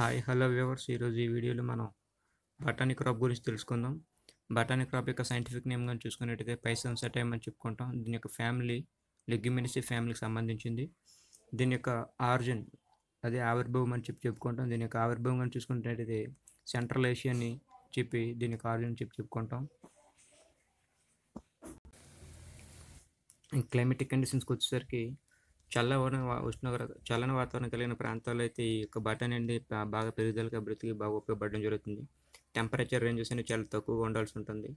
Hi hello viewers ఈరోజు ఈ వీడియోలో మనం బటానీ క్రాప్ గురించి తెలుసుకుందాం బటానీ క్రాప్ యొక్క సైంటిఫిక్ నేమ్ కానీ చూసుకున్నట్టయితే పైసన్ సెటైమ్ అని చెప్పుకుంటాం దీని యొక్క ఫ్యామిలీ లెగ్యుమినిసి ఫ్యామిలీకి సంబంధించింది దీని యొక్క ఆరిజిన్ అదే ఆవిర్భవం అని చెప్పి చెప్పుకుంటాం దీని యొక్క ఆవిర్భవం కానీ చూసుకున్నట్టయితే సెంట్రల్ ఏషియాని చెప్పి దీని యొక్క ఆరిజిన్ చెప్పి చెప్పుకుంటాం క్లైమేటిక్ కండిషన్స్కి వచ్చేసరికి చల్ల ఉష్ణోగ్రత చల్లని వాతావరణం కలిగిన ప్రాంతాల్లో అయితే ఈ యొక్క బటన్ అండి బాగా పెరుగుదలకి అభివృద్ధికి బాగా ఉపయోగపడడం జరుగుతుంది టెంపరేచర్ రేంజెస్ అనేవి చాలా తక్కువగా ఉండాల్సి ఉంటుంది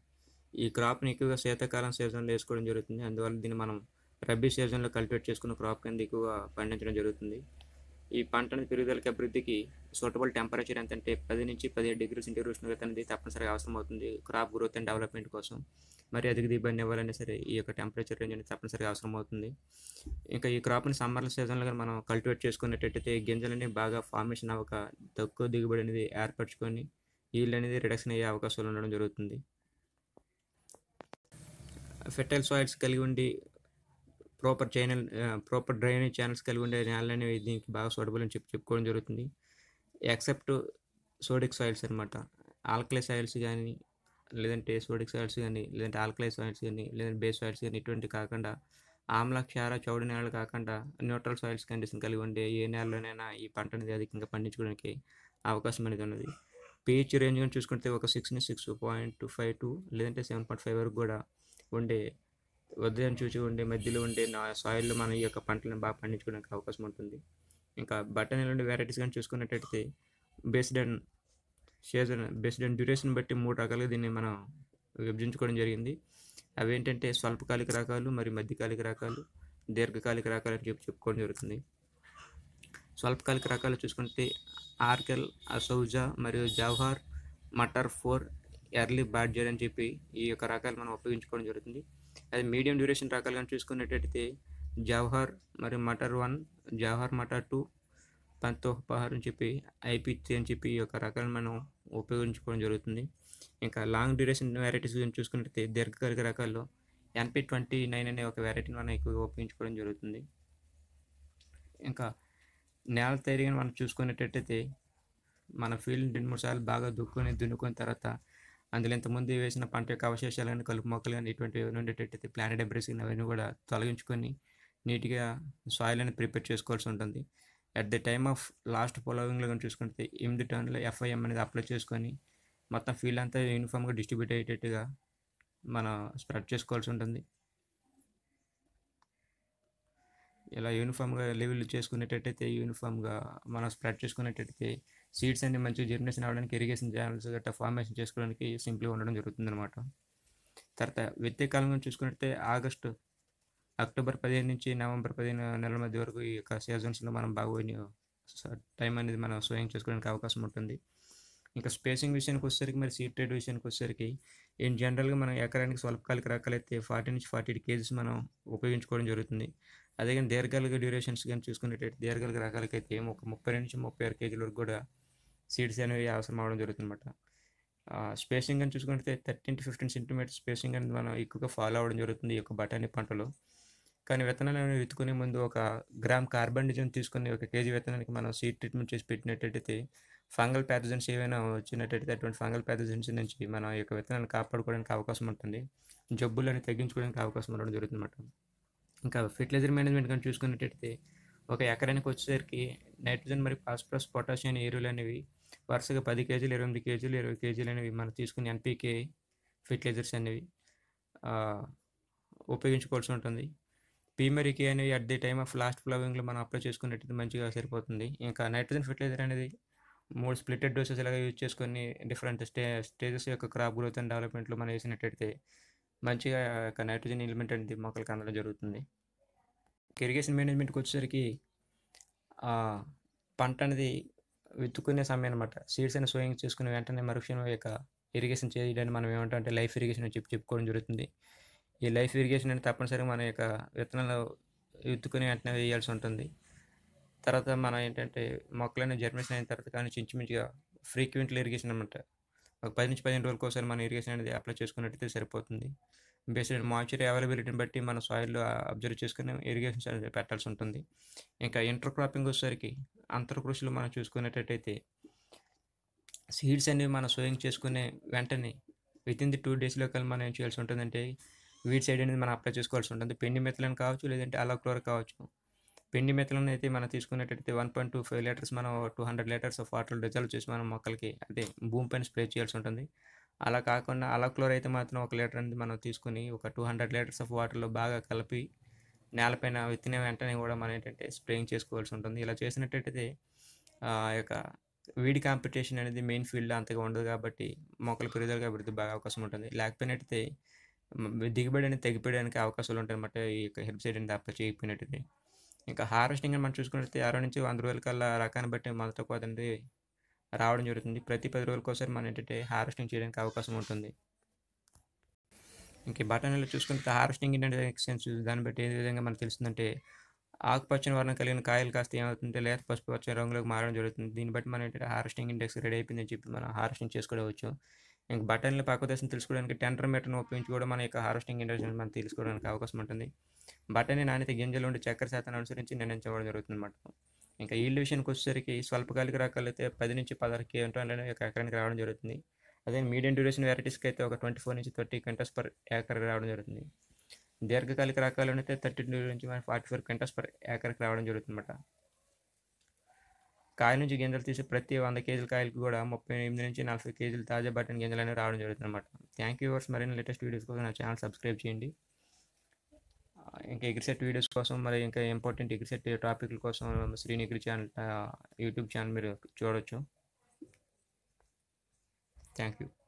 ఈ క్రాప్ని ఎక్కువగా శీతాకాలం సీజన్లో వేసుకోవడం జరుగుతుంది అందువల్ల దీన్ని మనం రబ్బీ సీజన్లో కల్టివేట్ చేసుకున్న క్రాప్ కింద ఎక్కువగా పండించడం జరుగుతుంది ఈ పంటను పెరుగుదలకి అభివృద్ధికి సూటబుల్ టెంపరేచర్ ఎంతంటే పది నుంచి పదిహేడు డిగ్రీ సెంటీగ్రేడ్ ఉష్ణోగ్రత అనేది తప్పనిసరిగా అవసరం అవుతుంది క్రాప్ గ్రోత్ అండ్ డెవలప్మెంట్ కోసం మరి అధిక దిగుబడిని ఇవ్వాలన్నా సరే ఈ యొక్క టెంపరేచర్ రేంజ్ అనేది తప్పనిసరిగా అవసరం అవుతుంది ఇంకా ఈ క్రాప్ని సమ్మర్ సీజన్లో కానీ మనం కల్టివేట్ చేసుకున్నట్టయితే గింజలని బాగా ఫార్మేషన్ అవ్వక తక్కువ దిగుబడి అనేది ఏర్పరచుకొని ఈల్డ్ అనేది రిడక్షన్ అయ్యే అవకాశాలు ఉండడం జరుగుతుంది ఫెర్టైల్ సాయిల్స్ కలిగి ఉండి proper channel proper drainage channels కలిగి ఉండే నేలని దీనికి బాగా సూటబుల్ అని చెప్పి చెప్పుకోవడం జరుగుతుంది ఎక్సెప్ట్ సోడిక్ సాయిల్స్ అనమాట ఆల్కలైస్ ఆయిల్స్ కానీ లేదంటే సోడిక్ సాయిల్స్ కానీ లేదంటే ఆల్కలైస్ ఆయిల్స్ కానీ లేదంటే బేస్ ఆయిల్స్ కానీ ఇటువంటి కాకుండా ఆమ్ల క్షార చౌడు నేలలు కాకుండా న్యూట్రల్ సాయిల్స్ కండిషన్ కలిగి ఉండే ఏ నేలలోనైనా ఈ పంటని అధికంగా పండించుకోవడానికి అవకాశం అనేది ఉన్నది పీహెచ్ రేంజ్ కానీ చూసుకుంటే ఒక సిక్స్ ని సిక్స్ పాయింట్ ఫైవ్ టూ లేదంటే సెవెన్ పాయింట్ ఫైవ్ వరకు కూడా ఉండే ఉదయం చూచి ఉండే మధ్యలో ఉండే నా సాయిల్లో మనం ఈ యొక్క పంటలను బాగా పండించుకోవడానికి అవకాశం ఉంటుంది ఇంకా బట్ట నుండి వెరైటీస్ కానీ చూసుకున్నట్టయితే based and season based and duration బట్టి మూడు రకాలుగా దీన్ని మనం విభజించుకోవడం జరిగింది అవి ఏంటంటే స్వల్పకాలిక రకాలు మరియు మధ్యకాలిక రకాలు దీర్ఘకాలిక రకాలు అని చెప్పి చెప్పుకోవడం జరుగుతుంది స్వల్పకాలిక రకాలు చూసుకుంటే ఆర్కెల్ అసౌజా మరియు జవహర్ మటర్ ఫోర్ ఎర్లీ బ్యాడ్జర్ అని చెప్పి ఈ యొక్క రకాలు మనం ఉపయోగించుకోవడం జరుగుతుంది అది మీడియం డ్యూరేషన్ రకాలు కానీ చూసుకునేటట్టయితే జవహర్ మరియు మటర్ వన్ జవహర్ మటర్ టూ పంతో పహర్ అని చెప్పి ఐపీ త్రీ అని చెప్పి ఈ యొక్క రకాలను మనం ఉపయోగించుకోవడం జరుగుతుంది ఇంకా లాంగ్ డ్యూరేషన్ వెరైటీస్ గురించి చూసుకున్నట్టయితే దీర్ఘకాలిక రకాల్లో ఎన్పీ ట్వంటీ నైన్ అనే ఒక వెరైటీని మనం ఎక్కువగా ఉపయోగించుకోవడం జరుగుతుంది ఇంకా నేల తయారీగా మనం చూసుకునేటట్టయితే మన ఫీల్డ్ని రెండు మూడు సార్లు బాగా దుక్కుని దున్నుకున్న తర్వాత అందులో ఇంతకుముందు వేసిన పంట యొక్క అవశేషాలు కానీ కలుపు మొక్కలు కానీ ఇటువంటివి ఉండేటట్టయితే ప్లానెట్ ఎంబ్రెస్ అవన్నీ కూడా తొలగించుకొని నీట్గా సాయిల్ అని ప్రిపేర్ చేసుకోవాల్సి ఉంటుంది at the time of last ఫాలోవింగ్లో కానీ చూసుకుంటే ఎనిమిది టర్న్లో ఎఫ్ఐఎం అనేది అప్లై చేసుకొని మొత్తం ఫీల్డ్ అంతా యూనిఫామ్గా డిస్ట్రిబ్యూట్ అయ్యేటట్టుగా మనం స్ప్రెడ్ చేసుకోవాల్సి ఉంటుంది ఇలా యూనిఫామ్గా లెవెల్ చేసుకునేటట్టయితే యూనిఫామ్గా మనం స్ప్రెడ్ చేసుకునేటట్టయితే సీడ్స్ అనేది మంచి జర్నేషన్ అవ్వడానికి ఇరిగేషన్ ఛానల్స్ గట్టా ఫార్మేషన్ చేసుకోవడానికి సింపుల్గా ఉండడం జరుగుతుందన్నమాట తర్వాత వ్యక్తి కాలంలో చూసుకున్నట్టే ఆగస్టు అక్టోబర్ పదిహేను నుంచి నవంబర్ పదిహేను నెలల మధ్య వరకు ఈ యొక్క సీజన్స్లో మనం బాగోని టైం అనేది మనం స్వయం చేసుకోవడానికి అవకాశం ఉంటుంది ఇంకా స్పేసింగ్ విషయానికి వచ్చేసరికి మరి సీట్ రేట్ విషయానికి వచ్చేసరికి ఇన్ జనరల్గా మనం ఎకరానికి స్వల్పకాలిక రకాలైతే ఫార్టీ నుంచి ఫార్టీ ఎయిట్ కేజీస్ మనం ఉపయోగించుకోవడం జరుగుతుంది అదే కానీ దీర్ఘాలుగా డ్యూరేషన్స్ కానీ చూసుకునేటట్టు దీర్ఘాలుగా రకాలకైతే ఒక ముప్పై నుంచి ముప్పై ఆరు కేజీల వరకు కూడా సీడ్స్ అనేవి అవసరం అవడం జరుగుతుందన్నమాట స్పేసింగ్ కానీ చూసుకుంటే thirteen to fifteen centimeter spacing అనేది మనం ఎక్కువగా ఫాలో అవ్వడం జరుగుతుంది ఈ యొక్క బఠానీ పంటలో కానీ విత్తనాలు అనేవి ముందు ఒక గ్రామ్ కార్బన్ డిజైన్ తీసుకుని ఒక కేజీ విత్తనానికి మనం సీడ్ ట్రీట్మెంట్ చేసి పెట్టినట్టయితే ఫంగల్ ప్యాథజన్స్ ఏవైనా వచ్చినట్టయితే అటువంటి ఫంగల్ ప్యాథజన్స్ నుంచి మనం ఈ యొక్క విత్తనాలను కాపాడుకోవడానికి అవకాశం ఉంటుంది జబ్బులను తగ్గించుకోవడానికి అవకాశం ఉండడం జరుగుతుందన్నమాట ఇంకా ఫెర్టిలైజర్ మేనేజ్మెంట్ కానీ చూసుకున్నట్టయితే ఒక ఎకరానికి వచ్చేసరికి నైట్రోజన్ మరియు ఫాస్ఫరస్ పొటాషియం ఎరువులు అనేవి వరుసగా పది కేజీలు ఇరవై ఎనిమిది కేజీలు ఇరవై కేజీలు అనేవి మనం తీసుకుని ఎన్పీకే ఫెర్టిలైజర్స్ అనేవి ఉపయోగించుకోవాల్సి ఉంటుంది పీమరికే అనేవి at the time of last ఫ్లవింగ్లో మనం అప్లై చేసుకున్నట్టు మంచిగా సరిపోతుంది ఇంకా నైట్రోజన్ ఫెర్టిలైజర్ అనేది మూడు స్ప్లిటెడ్ డోసెస్ ఇలాగ యూజ్ చేసుకొని డిఫరెంట్ స్టే స్టేజెస్ యొక్క క్రాప్ గ్రోత్ అండ్ డెవలప్మెంట్లో మనం వేసినట్టయితే మంచిగా నైట్రోజన్ ఎలిమెంట్ అనేది మొక్కలకి అందడం జరుగుతుంది ఇరిగేషన్ మేనేజ్మెంట్కి వచ్చేసరికి పంట అనేది విత్తుకునే సమయం అనమాట సీడ్స్ అని సోయింగ్ చేసుకుని వెంటనే మరుక్షణం యొక్క ఇరిగేషన్ చేయడానికి మనం ఏమంటాం అంటే లైఫ్ ఇరిగేషన్ అని చెప్పి చెప్పుకోవడం జరుగుతుంది ఈ లైఫ్ ఇరిగేషన్ అనేది తప్పనిసరిగా మన యొక్క విత్తనాలు ఎత్తుకుని వెంటనే వేయాల్సి ఉంటుంది తర్వాత మనం ఏంటంటే మొక్కలైన జర్మేషన్ అయిన తర్వాత కానీ చించుమించుగా ఫ్రీక్వెంట్లీ ఇరిగేషన్ అనమాట ఒక పది నుంచి పదిహేను రోజులకు ఒకసారి మనం ఇరిగేషన్ అనేది అప్లై చేసుకున్నట్టయితే సరిపోతుంది బేసిడ్ hmm. మాయిచర్ అవైలబిలిటీని బట్టి మన సాయిల్లో అబ్జర్వ్ చేసుకుని ఇరిగేషన్ అనేది పెట్టాల్సి ఉంటుంది ఇంకా ఇంటర్ క్రాపింగ్ వచ్చేసరికి అంతర్ కృషిలో మనం చూసుకునేటట్టయితే సీడ్స్ అనేవి మనం సోయింగ్ చేసుకునే వెంటనే విత్ ఇన్ ది టూ డేస్లో కల్ మనం ఏం చేయాల్సి ఉంటుందంటే వీడ్ సైడ్ అనేది మనం అప్లై చేసుకోవాల్సి ఉంటుంది పిండి మెత్తలను కావచ్చు లేదంటే అలా కావచ్చు పిండి మెతలను అయితే మనం తీసుకునేటట్టయితే one point two five litres మనం two hundred litres of water dissolve చేసి మనం మొక్కలకి అదే భూమి పైన స్ప్రే చేయాల్సి ఉంటుంది అలా కాకుండా అలక్లోర్ అయితే మాత్రం ఒక లీటర్ అనేది మనం తీసుకుని ఒక టూ హండ్రెడ్ లీటర్స్ ఆఫ్ వాటర్లో బాగా కలిపి నేలపైన విత్తిన వెంటనే కూడా మనం ఏంటంటే స్ప్రేయింగ్ చేసుకోవాల్సి ఉంటుంది ఇలా చేసినట్టయితే ఆ యొక్క వీడి కాంపిటీషన్ అనేది మెయిన్ ఫీల్డ్లో అంతగా ఉండదు కాబట్టి మొక్కలు పెరుగుదలకి అభివృద్ధి బాగా అవకాశం ఉంటుంది లేకపోయినట్టయితే దిగుబడి అనేది తెగిపోయడానికి అవకాశాలు ఉంటాయి అన్నమాట ఈ యొక్క సైడ్ అనేది అప్లై ఇంకా హార్వెస్టింగ్ అని మనం చూసుకున్నట్లయితే ఆరో నుంచి వంద రోజుల కల్లా రకాన్ని బట్టి మొదట అనేది రావడం జరుగుతుంది ప్రతి పది రోజులకోసారి మనం ఏంటంటే హార్వెస్టింగ్ చేయడానికి అవకాశం ఉంటుంది ఇంకా బఠానీలు చూసుకుంటే హార్వెస్టింగ్ ఏంటంటే ఎక్స్టెన్స్ దాన్ని బట్టి ఏ విధంగా మనకు తెలుస్తుందంటే ఆకుపచ్చని వర్ణం కలిగిన కాయలు కాస్త ఏమవుతుందంటే లేత పసుపు పచ్చని రంగులోకి మారడం జరుగుతుంది దీన్ని బట్టి మనం ఏంటంటే హార్వెస్టింగ్ ఇండెక్స్ రెడీ అయిపోయిందని చెప్పి మనం హార్వెస్టింగ్ చేసుకోవచ్చు ఇంక బట్టలని పాకోదేశం తెలుసుకోవడానికి టెండర్ మీటర్ను ఉపయోగించి కూడా మన యొక్క హార్వెస్టింగ్ ఇండస్ట్రీ మనం తెలుసుకోవడానికి అవకాశం ఉంటుంది బటన్ని నాణ్యత గింజలు ఉండి చక్కెర శాతాన్ని అనుసరించి నిర్ణయించుకోవడం జరుగుతుంది అన్నమాట ఇంకా ఈల్డ్ విషయానికి వచ్చేసరికి స్వల్పకాలిక రకాలు అయితే పది నుంచి పదహారు క్వింటాలు ఒక ఎకరానికి రావడం జరుగుతుంది అదే మీడియం డ్యూరేషన్ వెరైటీస్కి అయితే ఒక ట్వంటీ ఫోర్ నుంచి థర్టీ క్వింటల్స్ పర్ ఏకర్ రావడం జరుగుతుంది దీర్ఘకాలిక రకాలు అయితే థర్టీ నుంచి ఫార్టీ ఫోర్ క్వింటల్స్ పర్ ఏకర్కి రావడం జరుగుతుంది అనమాట కాయ నుంచి గింజలు తీసి ప్రతి వంద కేజీల కాయలకు కూడా ముప్పై ఎనిమిది నుంచి నలభై కేజీలు తాజా బటన్ గింజలు అనేవి రావడం జరుగుతుంది అనమాట థ్యాంక్ యూ వర్స్ మరిన్ని లేటెస్ట్ వీడియోస్ కోసం నా ఛానల్ సబ్స్క్రైబ్ చేయండి ఇంకా ఎగ్రిసెట్ వీడియోస్ కోసం మరి ఇంకా ఇంపార్టెంట్ ఎగ్రిసెట్ టాపిక్ల కోసం Srini agri channel YouTube channel మీరు చూడొచ్చు థ్యాంక్ యూ